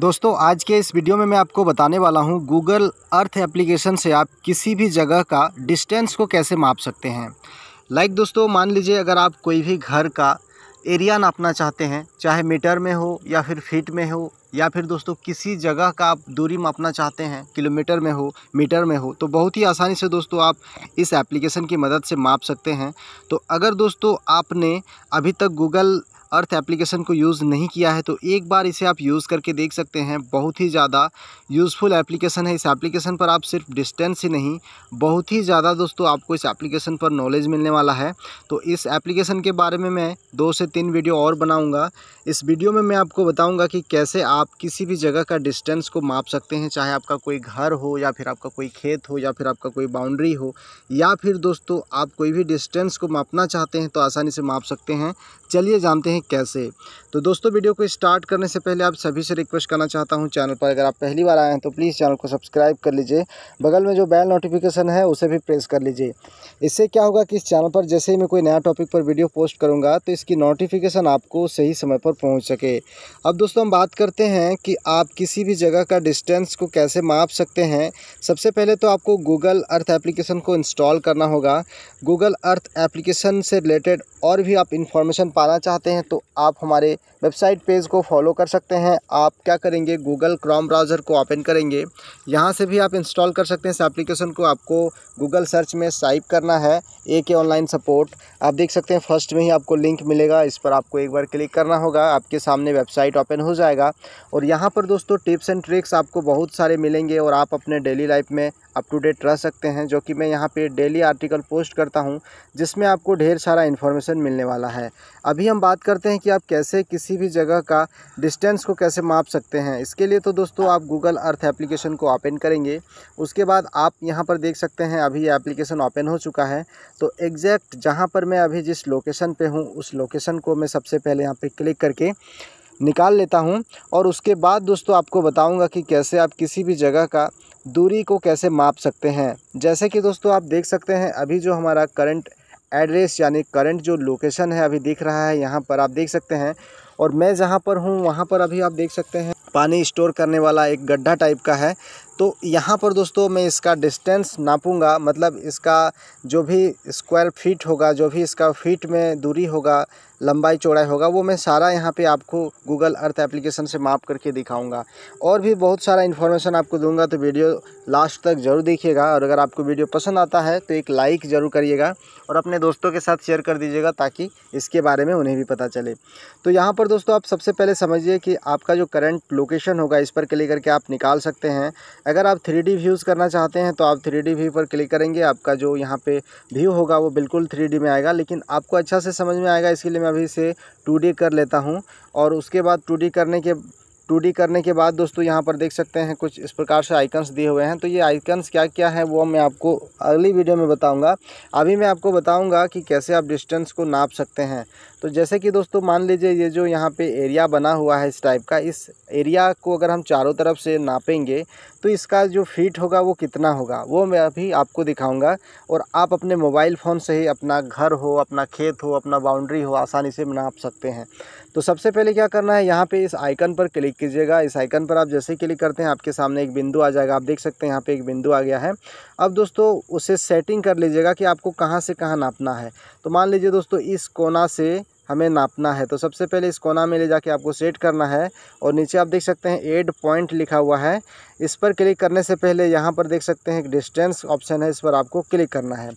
दोस्तों आज के इस वीडियो में मैं आपको बताने वाला हूं गूगल अर्थ एप्लीकेशन से आप किसी भी जगह का डिस्टेंस को कैसे माप सकते हैं लाइक like दोस्तों मान लीजिए अगर आप कोई भी घर का एरिया नापना चाहते हैं चाहे मीटर में हो या फिर फीट में हो या फिर दोस्तों किसी जगह का आप दूरी मापना चाहते हैं किलोमीटर में हो मीटर में हो तो बहुत ही आसानी से दोस्तों आप इस एप्लीकेशन की मदद से माप सकते हैं तो अगर दोस्तों आपने अभी तक गूगल अर्थ एप्लीकेशन को यूज़ नहीं किया है तो एक बार इसे आप यूज़ करके देख सकते हैं बहुत ही ज़्यादा यूज़फुल एप्लीकेशन है इस एप्लीकेशन पर आप सिर्फ डिस्टेंस ही नहीं बहुत ही ज़्यादा दोस्तों आपको इस एप्लीकेशन पर नॉलेज मिलने वाला है तो इस एप्लीकेशन के बारे में मैं दो से तीन वीडियो और बनाऊँगा इस वीडियो में मैं आपको बताऊँगा कि कैसे आप किसी भी जगह का डिस्टेंस को माप सकते हैं चाहे आपका कोई घर हो या फिर आपका कोई खेत हो या फिर आपका कोई बाउंड्री हो या फिर दोस्तों आप कोई भी डिस्टेंस को मापना चाहते हैं तो आसानी से माप सकते हैं चलिए जानते हैं कैसे तो दोस्तों वीडियो को स्टार्ट करने से पहले आप सभी से रिक्वेस्ट करना चाहता हूँ चैनल पर अगर आप पहली बार आए हैं तो प्लीज़ चैनल को सब्सक्राइब कर लीजिए बगल में जो बैल नोटिफिकेशन है उसे भी प्रेस कर लीजिए इससे क्या होगा कि इस चैनल पर जैसे ही मैं कोई नया टॉपिक पर वीडियो पोस्ट करूँगा तो इसकी नोटिफिकेशन आपको सही समय पर पहुँच सके अब दोस्तों हम बात करते हैं कि आप किसी भी जगह का डिस्टेंस को कैसे माप सकते हैं सबसे पहले तो आपको गूगल अर्थ एप्लीकेशन को इंस्टॉल करना होगा गूगल अर्थ एप्लीकेशन से रिलेटेड और भी आप इन्फॉर्मेशन पाना चाहते हैं तो आप हमारे वेबसाइट पेज को फॉलो कर सकते हैं आप क्या करेंगे गूगल क्रोम ब्राउज़र को ओपन करेंगे यहाँ से भी आप इंस्टॉल कर सकते हैं इस एप्लीकेशन को आपको गूगल सर्च में साइप करना है ए के ऑनलाइन सपोर्ट आप देख सकते हैं फर्स्ट में ही आपको लिंक मिलेगा इस पर आपको एक बार क्लिक करना होगा आपके सामने वेबसाइट ओपन हो जाएगा और यहाँ पर दोस्तों टिप्स एंड ट्रिक्स आपको बहुत सारे मिलेंगे और आप अपने डेली लाइफ में अप टू डेट रह सकते हैं जो कि मैं यहाँ पे डेली आर्टिकल पोस्ट करता हूँ जिसमें आपको ढेर सारा इन्फॉर्मेशन मिलने वाला है अभी हम बात करते हैं कि आप कैसे किसी भी जगह का डिस्टेंस को कैसे माप सकते हैं इसके लिए तो दोस्तों आप गूगल अर्थ एप्लीकेशन को ओपन करेंगे उसके बाद आप यहाँ पर देख सकते हैं अभी एप्लीकेशन ओपन हो चुका है तो एग्जैक्ट जहाँ पर मैं अभी जिस लोकेशन पर हूँ उस लोकेशन को मैं सबसे पहले यहाँ पर क्लिक करके निकाल लेता हूँ और उसके बाद दोस्तों आपको बताऊँगा कि कैसे आप किसी भी जगह का दूरी को कैसे माप सकते हैं जैसे कि दोस्तों आप देख सकते हैं अभी जो हमारा करंट एड्रेस यानी करंट जो लोकेशन है अभी दिख रहा है यहाँ पर आप देख सकते हैं और मैं जहाँ पर हूँ वहाँ पर अभी आप देख सकते हैं पानी स्टोर करने वाला एक गड्ढा टाइप का है तो यहाँ पर दोस्तों मैं इसका डिस्टेंस नापूंगा मतलब इसका जो भी स्क्वायर फीट होगा जो भी इसका फीट में दूरी होगा लंबाई चौड़ाई होगा वो मैं सारा यहाँ पे आपको गूगल अर्थ एप्लीकेशन से माप करके दिखाऊंगा और भी बहुत सारा इन्फॉर्मेशन आपको दूंगा तो वीडियो लास्ट तक ज़रूर देखिएगा और अगर आपको वीडियो पसंद आता है तो एक लाइक ज़रूर करिएगा और अपने दोस्तों के साथ शेयर कर दीजिएगा ताकि इसके बारे में उन्हें भी पता चले तो यहाँ पर दोस्तों आप सबसे पहले समझिए कि आपका जो करंट लोकेशन होगा इस पर क्लिक करके आप निकाल सकते हैं अगर आप थ्री व्यूज़ करना चाहते हैं तो आप थ्री व्यू पर क्लिक करेंगे आपका जो यहाँ पर व्यू होगा वो बिल्कुल थ्री में आएगा लेकिन आपको अच्छा से समझ में आएगा इसके लिए मैं अभी से टू कर लेता हूँ और उसके बाद टू करने के टू करने के बाद दोस्तों यहाँ पर देख सकते हैं कुछ इस प्रकार से आइकन्स दिए हुए हैं तो ये आइकन्स क्या क्या है वो मैं आपको अगली वीडियो में बताऊँगा अभी मैं आपको बताऊँगा कि कैसे आप डिस्टेंस को नाप सकते हैं तो जैसे कि दोस्तों मान लीजिए ये जो यहाँ पे एरिया बना हुआ है इस टाइप का इस एरिया को अगर हम चारों तरफ से नापेंगे तो इसका जो फीट होगा वो कितना होगा वो मैं अभी आपको दिखाऊंगा और आप अपने मोबाइल फ़ोन से ही अपना घर हो अपना खेत हो अपना बाउंड्री हो आसानी से नाप सकते हैं तो सबसे पहले क्या करना है यहाँ पे इस आइकन पर क्लिक कीजिएगा इस आइकन पर आप जैसे क्लिक करते हैं आपके सामने एक बिंदु आ जाएगा आप देख सकते हैं यहाँ पे एक बिंदु आ गया है अब दोस्तों उसे सेटिंग कर लीजिएगा कि आपको कहाँ से कहाँ नापना है तो मान लीजिए दोस्तों इस कोना से हमें नापना है तो सबसे पहले इस कोना में ले जाके आपको सेट करना है और नीचे आप देख सकते हैं एड पॉइंट लिखा हुआ है इस पर क्लिक करने से पहले यहाँ पर देख सकते हैं एक डिस्टेंस ऑप्शन है इस पर आपको क्लिक करना है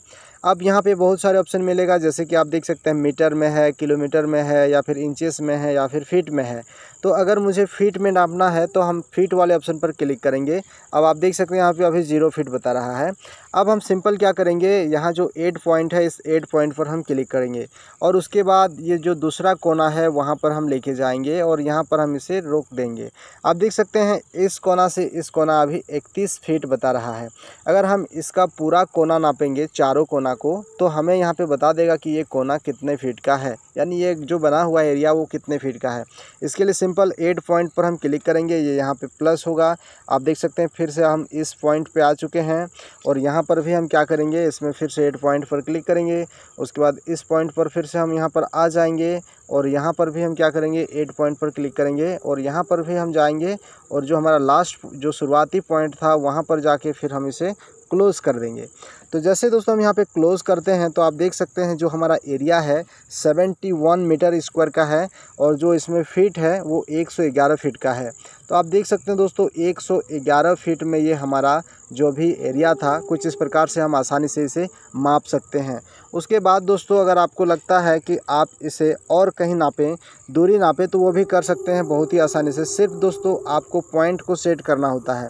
अब यहाँ पे बहुत सारे ऑप्शन मिलेगा जैसे कि आप देख सकते हैं मीटर में है किलोमीटर में है या फिर इंचेस में है या फिर फीट में है तो अगर मुझे फ़ीट में नापना है तो हम फ़ीट वाले ऑप्शन पर क्लिक करेंगे अब आप देख सकते हैं यहाँ पे अभी ज़ीरो फीट बता रहा है अब हम सिंपल क्या करेंगे यहाँ जो एट पॉइंट है इस एट पॉइंट पर हम क्लिक करेंगे और उसके बाद ये जो दूसरा कोना है वहाँ पर हम लेके जाएंगे और यहाँ पर हम इसे रोक देंगे आप देख सकते हैं इस कोना से इस कोना अभी इकतीस फीट बता रहा है अगर हम इसका पूरा कोना नापेंगे चारों कोना को तो हमें यहाँ पर बता देगा कि ये कोना कितने फीट का है यानी ये जो बना हुआ एरिया वो कितने फीट का है इसके लिए सिंपल सिंपल एड पॉइंट पर हम क्लिक करेंगे ये यहाँ पे प्लस होगा आप देख सकते हैं फिर से हम इस पॉइंट पे आ चुके हैं और यहाँ पर भी हम क्या करेंगे इसमें फिर से एड पॉइंट पर क्लिक करेंगे उसके बाद इस पॉइंट पर फिर से हम यहाँ पर आ जाएंगे और यहाँ पर भी हम क्या करेंगे एड पॉइंट पर क्लिक करेंगे और यहाँ पर भी हम जाएंगे और जो हमारा लास्ट जो शुरुआती पॉइंट था वहाँ पर जाके फिर हम इसे क्लोज़ कर देंगे तो जैसे दोस्तों हम यहाँ पे क्लोज़ करते हैं तो आप देख सकते हैं जो हमारा एरिया है 71 मीटर स्क्वायर का है और जो इसमें फीट है वो 111 फीट का है तो आप देख सकते हैं दोस्तों 111 फीट में ये हमारा जो भी एरिया था कुछ इस प्रकार से हम आसानी से इसे माप सकते हैं उसके बाद दोस्तों अगर आपको लगता है कि आप इसे और कहीं नापें दूरी नापें तो वो भी कर सकते हैं बहुत ही आसानी से सिर्फ दोस्तों आपको पॉइंट को सेट करना होता है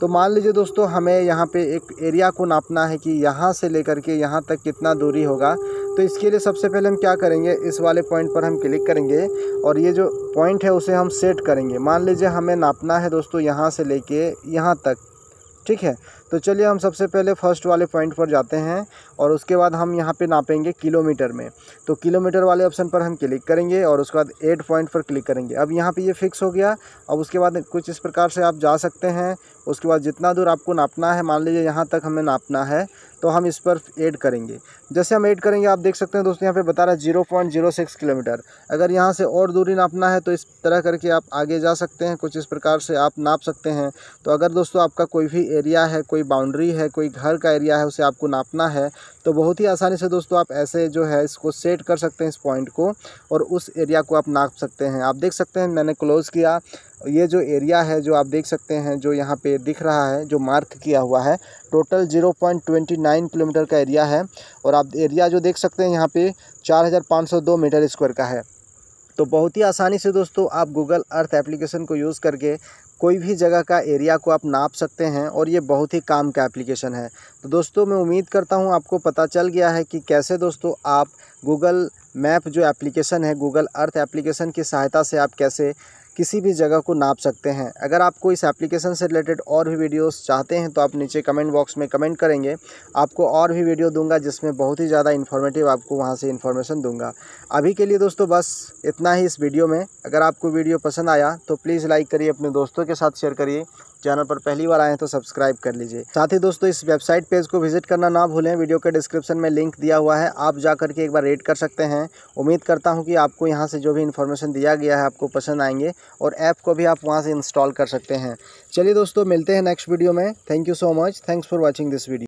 तो मान लीजिए दोस्तों हमें यहाँ पे एक एरिया को नापना है कि यहाँ से लेकर के यहाँ तक कितना दूरी होगा तो इसके लिए सबसे पहले हम क्या करेंगे इस वाले पॉइंट पर हम क्लिक करेंगे और ये जो पॉइंट है उसे हम सेट करेंगे मान लीजिए हमें नापना है दोस्तों यहाँ से लेके यहाँ तक ठीक है तो चलिए हम सबसे पहले फर्स्ट वाले पॉइंट पर जाते हैं और उसके बाद हम यहाँ पे नापेंगे किलोमीटर में तो किलोमीटर वाले ऑप्शन पर हम क्लिक करेंगे और उसके बाद एट पॉइंट पर क्लिक करेंगे अब यहाँ पे ये फिक्स हो गया अब उसके बाद कुछ इस प्रकार से आप जा सकते हैं उसके बाद जितना दूर आपको नापना है मान लीजिए यहाँ तक हमें नापना है तो हम इस पर एड करेंगे जैसे हम ऐड करेंगे आप देख सकते हैं दोस्तों यहाँ पे बता रहा है zero point zero six kilometre अगर यहाँ से और दूरी नापना है तो इस तरह करके आप आगे जा सकते हैं कुछ इस प्रकार से आप नाप सकते हैं तो अगर दोस्तों आपका कोई भी एरिया है कोई बाउंड्री है कोई घर का एरिया है उसे आपको नापना है तो बहुत ही आसानी से दोस्तों आप ऐसे जो है इसको सेट कर सकते हैं इस पॉइंट को और उस एरिया को आप नाप सकते हैं आप देख सकते हैं मैंने क्लोज़ किया ये जो एरिया है जो आप देख सकते हैं जो यहाँ पे दिख रहा है जो मार्क किया हुआ है टोटल 0.29 किलोमीटर का एरिया है और आप एरिया जो देख सकते हैं यहाँ पे 4,502 मीटर स्क्वायर का है तो बहुत ही आसानी से दोस्तों आप गूगल अर्थ एप्लीकेशन को यूज़ करके कोई भी जगह का एरिया को आप नाप सकते हैं और ये बहुत ही काम का एप्लीकेशन है तो दोस्तों मैं उम्मीद करता हूँ आपको पता चल गया है कि कैसे दोस्तों आप गूगल मैप जो एप्लीकेशन है गूगल अर्थ एप्लीकेशन की सहायता से आप कैसे किसी भी जगह को नाप सकते हैं अगर आपको इस एप्लीकेशन से रिलेटेड और भी वीडियोस चाहते हैं तो आप नीचे कमेंट बॉक्स में कमेंट करेंगे आपको और भी वीडियो दूंगा जिसमें बहुत ही ज़्यादा इन्फॉर्मेटिव आपको वहाँ से इन्फॉर्मेशन दूंगा अभी के लिए दोस्तों बस इतना ही इस वीडियो में अगर आपको वीडियो पसंद आया तो प्लीज़ लाइक करिए अपने दोस्तों के साथ शेयर करिए चैनल पर पहली बार आए हैं तो सब्सक्राइब कर लीजिए साथ ही दोस्तों इस वेबसाइट पेज को विजिट करना ना भूलें वीडियो के डिस्क्रिप्शन में लिंक दिया हुआ है आप जा करके एक बार रेड कर सकते हैं उम्मीद करता हूँ कि आपको यहाँ से जो भी इन्फॉर्मेशन दिया गया है आपको पसंद आएंगे और ऐप को भी आप वहाँ से इंस्टॉल कर सकते हैं चलिए दोस्तों मिलते हैं नेक्स्ट वीडियो में thank you so much thanks for watching this video